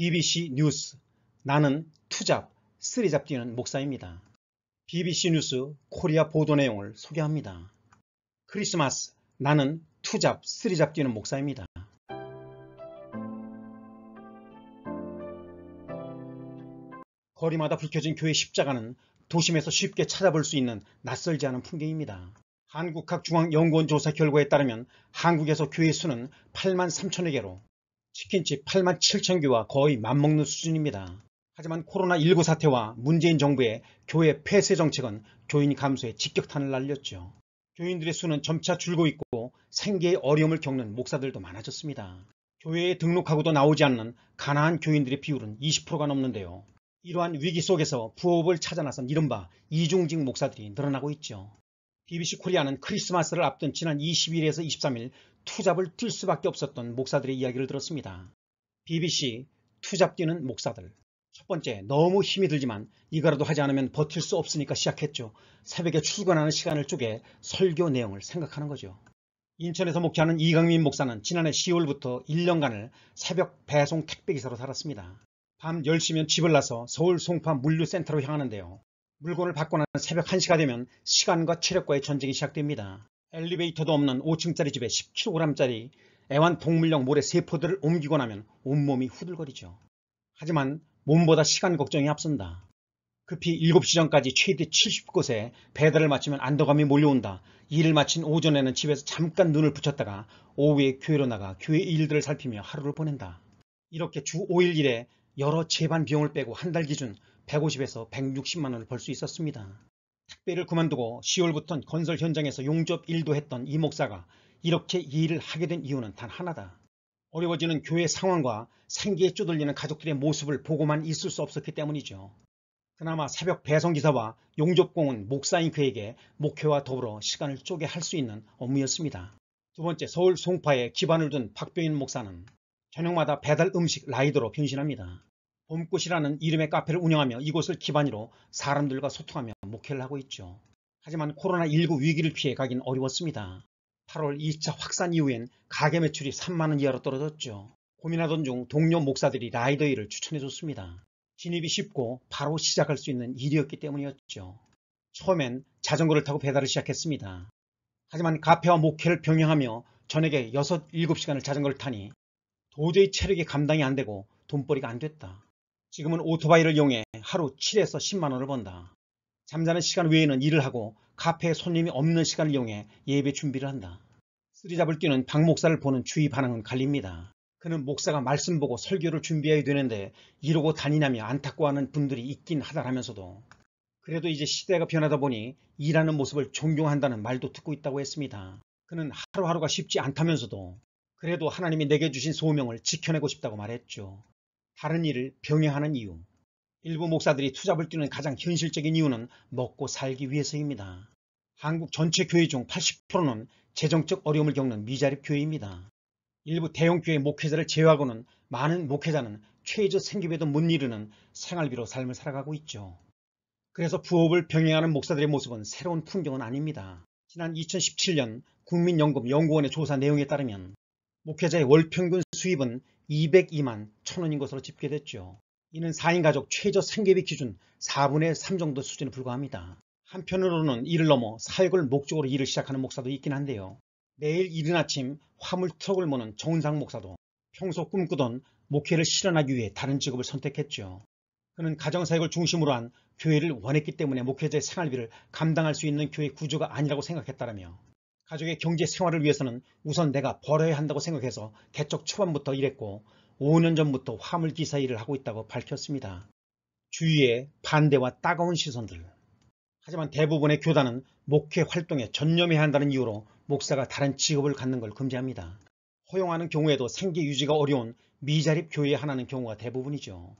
BBC 뉴스 나는 투잡, 쓰리잡 뛰는 목사입니다. BBC 뉴스 코리아 보도 내용을 소개합니다. 크리스마스 나는 투잡, 쓰리잡 뛰는 목사입니다. 거리마다 불켜진 교회 십자가는 도심에서 쉽게 찾아볼 수 있는 낯설지 않은 풍경입니다. 한국학중앙연구원 조사 결과에 따르면 한국에서 교회 수는 8만 3천여 개로 치킨집 8만 7천 개와 거의 맞먹는 수준입니다. 하지만 코로나19 사태와 문재인 정부의 교회 폐쇄 정책은 교인 감소에 직격탄을 날렸죠. 교인들의 수는 점차 줄고 있고 생계의 어려움을 겪는 목사들도 많아졌습니다. 교회에 등록하고도 나오지 않는 가난한 교인들의 비율은 20%가 넘는데요. 이러한 위기 속에서 부업을 찾아 나선 이른바 이중직 목사들이 늘어나고 있죠. BBC 코리아는 크리스마스를 앞둔 지난 21일에서 23일 투잡을 뛸 수밖에 없었던 목사들의 이야기를 들었습니다. BBC 투잡 뛰는 목사들 첫 번째, 너무 힘이 들지만 이거라도 하지 않으면 버틸 수 없으니까 시작했죠. 새벽에 출근하는 시간을 쪼개 설교 내용을 생각하는 거죠. 인천에서 목회하는 이강민 목사는 지난해 10월부터 1년간을 새벽 배송 택배기사로 살았습니다. 밤 10시면 집을 나서 서울 송파 물류센터로 향하는데요. 물건을 받고 나난 새벽 1시가 되면 시간과 체력과의 전쟁이 시작됩니다. 엘리베이터도 없는 5층짜리 집에 10kg짜리 애완동물용 모래 세포들을 옮기고 나면 온몸이 후들거리죠. 하지만 몸보다 시간 걱정이 앞선다. 급히 7시 전까지 최대 70곳에 배달을 마치면 안도감이 몰려온다. 일을 마친 오전에는 집에서 잠깐 눈을 붙였다가 오후에 교회로 나가 교회 일들을 살피며 하루를 보낸다. 이렇게 주 5일 일에 여러 재반 비용을 빼고 한 달 기준 150에서 160만 원을 벌 수 있었습니다. 택배를 그만두고 10월부터는 건설 현장에서 용접 일도 했던 이 목사가 이렇게 이 일을 하게 된 이유는 단 하나다. 어려워지는 교회 상황과 생계에 쪼들리는 가족들의 모습을 보고만 있을 수 없었기 때문이죠. 그나마 새벽 배송기사와 용접공은 목사인 그에게 목회와 더불어 시간을 쪼개 할 수 있는 업무였습니다. 두 번째 서울 송파에 기반을 둔 박병인 목사는 저녁마다 배달 음식 라이더로 변신합니다. 봄꽃이라는 이름의 카페를 운영하며 이곳을 기반으로 사람들과 소통하며 목회를 하고 있죠. 하지만 코로나19 위기를 피해 가긴 어려웠습니다. 8월 2차 확산 이후엔 가게 매출이 3만원 이하로 떨어졌죠. 고민하던 중 동료 목사들이 라이더일을 추천해줬습니다. 진입이 쉽고 바로 시작할 수 있는 일이었기 때문이었죠. 처음엔 자전거를 타고 배달을 시작했습니다. 하지만 카페와 목회를 병행하며 저녁에 6, 7시간을 자전거를 타니 도저히 체력이 감당이 안되고 돈벌이가 안됐다. 지금은 오토바이를 이용해 하루 7에서 10만원을 번다. 잠자는 시간 외에는 일을 하고 카페에 손님이 없는 시간을 이용해 예배 준비를 한다. 쓰리잡을 뛰는 박 목사를 보는 주위 반응은 갈립니다. 그는 목사가 말씀 보고 설교를 준비해야 되는데 이러고 다니냐며 안타까워하는 분들이 있긴 하다라면서도 그래도 이제 시대가 변하다 보니 일하는 모습을 존경한다는 말도 듣고 있다고 했습니다. 그는 하루하루가 쉽지 않다면서도 그래도 하나님이 내게 주신 소명을 지켜내고 싶다고 말했죠. 다른 일을 병행하는 이유 일부 목사들이 투잡을 뛰는 가장 현실적인 이유는 먹고 살기 위해서입니다. 한국 전체 교회 중 80%는 재정적 어려움을 겪는 미자립 교회입니다. 일부 대형 교회 목회자를 제외하고는 많은 목회자는 최저 생계비도 못 이루는 생활비로 삶을 살아가고 있죠. 그래서 부업을 병행하는 목사들의 모습은 새로운 풍경은 아닙니다. 지난 2017년 국민연금연구원의 조사 내용에 따르면 목회자의 월 평균 수입은 202만 1 0 0 0원인 것으로 집계됐죠. 이는 4인 가족 최저 생계비 기준 4분의 3 정도 수준에 불과합니다. 한편으로는 이를 넘어 사역을 목적으로 일을 시작하는 목사도 있긴 한데요. 매일 이른 아침 화물 트럭을 모는 정은상 목사도 평소 꿈꾸던 목회를 실현하기 위해 다른 직업을 선택했죠. 그는 가정사역을 중심으로 한 교회를 원했기 때문에 목회자의 생활비를 감당할 수 있는 교회 구조가 아니라고 생각했다며 라 가족의 경제 생활을 위해서는 우선 내가 벌어야 한다고 생각해서 개척 초반부터 일했고 5년 전부터 화물기사 일을 하고 있다고 밝혔습니다. 주위의 반대와 따가운 시선들 하지만 대부분의 교단은 목회 활동에 전념해야 한다는 이유로 목사가 다른 직업을 갖는 걸 금지합니다. 허용하는 경우에도 생계 유지가 어려운 미자립 교회에 하나는 경우가 대부분이죠.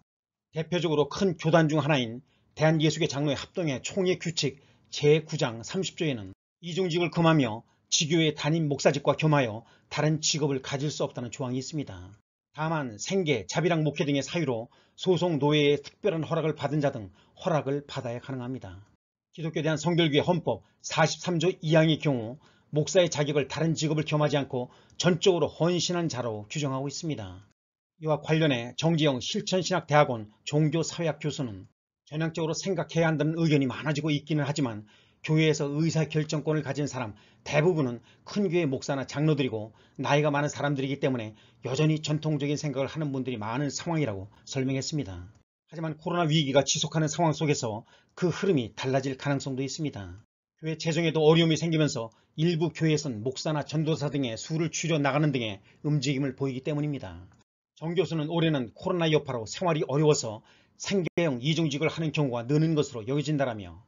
대표적으로 큰 교단 중 하나인 대한예수계 장로의 합동회 총회 규칙 제9장 30조에는 이중직을 금하며 지교의 담임 목사직과 겸하여 다른 직업을 가질 수 없다는 조항이 있습니다. 다만 생계, 자비랑 목회 등의 사유로 소송 노예의 특별한 허락을 받은 자 등 허락을 받아야 가능합니다. 기독교에 대한 성결규의 헌법 43조 2항의 경우 목사의 자격을 다른 직업을 겸하지 않고 전적으로 헌신한 자로 규정하고 있습니다. 이와 관련해 정지영 실천신학대학원 종교사회학 교수는 전향적으로 생각해야 한다는 의견이 많아지고 있기는 하지만 교회에서 의사결정권을 가진 사람 대부분은 큰 교회 목사나 장로들이고 나이가 많은 사람들이기 때문에 여전히 전통적인 생각을 하는 분들이 많은 상황이라고 설명했습니다. 하지만 코로나 위기가 지속하는 상황 속에서 그 흐름이 달라질 가능성도 있습니다. 교회 재정에도 어려움이 생기면서 일부 교회에선 목사나 전도사 등의 수를 줄여 나가는 등의 움직임을 보이기 때문입니다. 정 교수는 올해는 코로나 여파로 생활이 어려워서 생계형 이중직을 하는 경우가 느는 것으로 여겨진다라며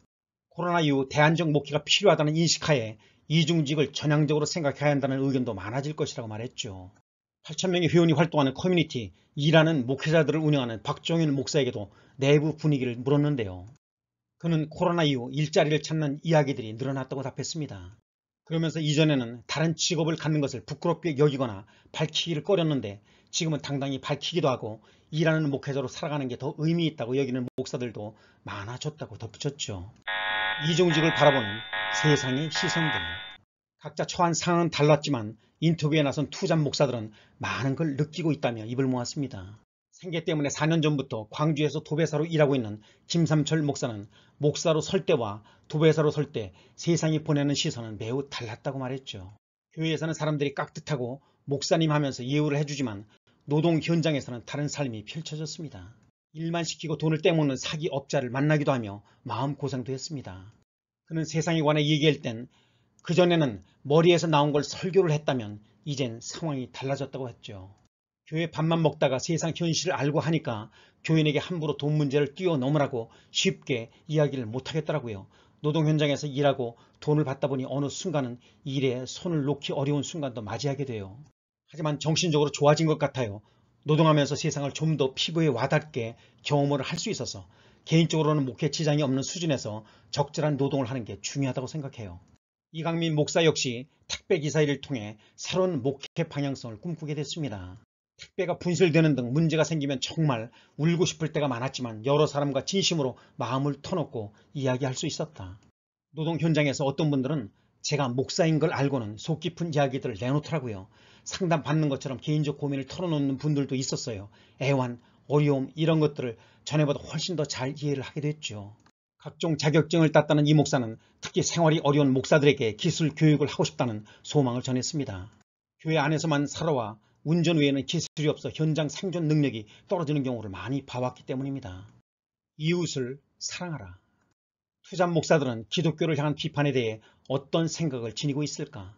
코로나 이후 대안적 목회가 필요하다는 인식하에 이중직을 전향적으로 생각해야 한다는 의견도 많아질 것이라고 말했죠. 8천명의 회원이 활동하는 커뮤니티 이하는 목회자들을 운영하는 박종일 목사에게도 내부 분위기를 물었는데요. 그는 코로나 이후 일자리를 찾는 이야기들이 늘어났다고 답했습니다. 그러면서 이전에는 다른 직업을 갖는 것을 부끄럽게 여기거나 밝히기를 꺼렸는데 지금은 당당히 밝히기도 하고 일하는 목회자로 살아가는 게 더 의미 있다고 여기는 목사들도 많아졌다고 덧붙였죠. 이종직을 바라보는 세상의 시선들 각자 처한 상황은 달랐지만 인터뷰에 나선 투잡 목사들은 많은 걸 느끼고 있다며 입을 모았습니다. 생계 때문에 4년 전부터 광주에서 도배사로 일하고 있는 김삼철 목사는 목사로 설 때와 도배사로 설 때 세상이 보내는 시선은 매우 달랐다고 말했죠. 교회에서는 사람들이 깍듯하고 목사님 하면서 예우를 해주지만 노동 현장에서는 다른 삶이 펼쳐졌습니다. 일만 시키고 돈을 떼먹는 사기업자를 만나기도 하며 마음고생도 했습니다. 그는 세상에 관해 얘기할 땐 그전에는 머리에서 나온 걸 설교를 했다면 이젠 상황이 달라졌다고 했죠. 교회 밥만 먹다가 세상 현실을 알고 하니까 교인에게 함부로 돈 문제를 뛰어넘으라고 쉽게 이야기를 못하겠더라고요. 노동 현장에서 일하고 돈을 받다 보니 어느 순간은 일에 손을 놓기 어려운 순간도 맞이하게 돼요. 하지만 정신적으로 좋아진 것 같아요. 노동하면서 세상을 좀 더 피부에 와닿게 경험을 할 수 있어서 개인적으로는 목회 뭐 지장이 없는 수준에서 적절한 노동을 하는 게 중요하다고 생각해요. 이강민 목사 역시 택배기사 일을 통해 새로운 목회 방향성을 꿈꾸게 됐습니다. 택배가 분실되는 등 문제가 생기면 정말 울고 싶을 때가 많았지만 여러 사람과 진심으로 마음을 터놓고 이야기할 수 있었다. 노동 현장에서 어떤 분들은 제가 목사인 걸 알고는 속 깊은 이야기들을 내놓더라고요. 상담 받는 것처럼 개인적 고민을 털어놓는 분들도 있었어요. 애환 어려움 이런 것들을 전에보다 훨씬 더 잘 이해를 하게 됐죠. 각종 자격증을 땄다는 이 목사는 특히 생활이 어려운 목사들에게 기술 교육을 하고 싶다는 소망을 전했습니다. 교회 안에서만 살아와 운전 외에는 기술이 없어 현장 생존 능력이 떨어지는 경우를 많이 봐왔기 때문입니다. 이웃을 사랑하라. 투잡 목사들은 기독교를 향한 비판에 대해 어떤 생각을 지니고 있을까?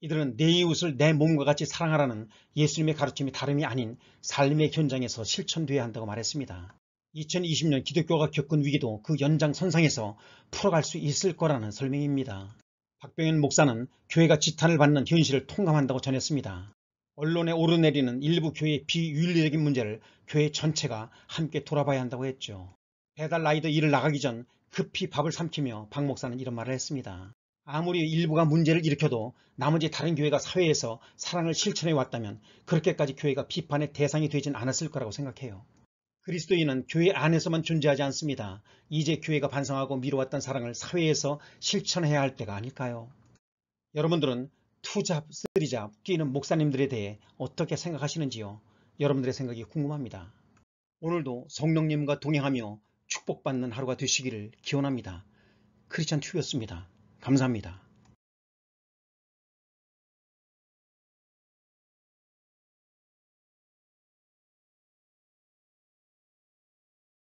이들은 내 이웃을 내 몸과 같이 사랑하라는 예수님의 가르침이 다름이 아닌 삶의 현장에서 실천돼야 한다고 말했습니다. 2020년 기독교가 겪은 위기도 그 연장선상에서 풀어갈 수 있을 거라는 설명입니다. 박병현 목사는 교회가 지탄을 받는 현실을 통감한다고 전했습니다. 언론에 오르내리는 일부 교회의 비윤리적인 문제를 교회 전체가 함께 돌아봐야 한다고 했죠. 배달 라이더 일을 나가기 전 급히 밥을 삼키며 박 목사는 이런 말을 했습니다. 아무리 일부가 문제를 일으켜도 나머지 다른 교회가 사회에서 사랑을 실천해 왔다면 그렇게까지 교회가 비판의 대상이 되진 않았을 거라고 생각해요. 그리스도인은 교회 안에서만 존재하지 않습니다. 이제 교회가 반성하고 미뤄왔던 사랑을 사회에서 실천해야 할 때가 아닐까요? 여러분들은 투잡, 쓰리잡 뛰는 목사님들에 대해 어떻게 생각하시는지요? 여러분들의 생각이 궁금합니다. 오늘도 성령님과 동행하며 축복받는 하루가 되시기를 기원합니다. 크리스찬 튜브였습니다. 감사합니다.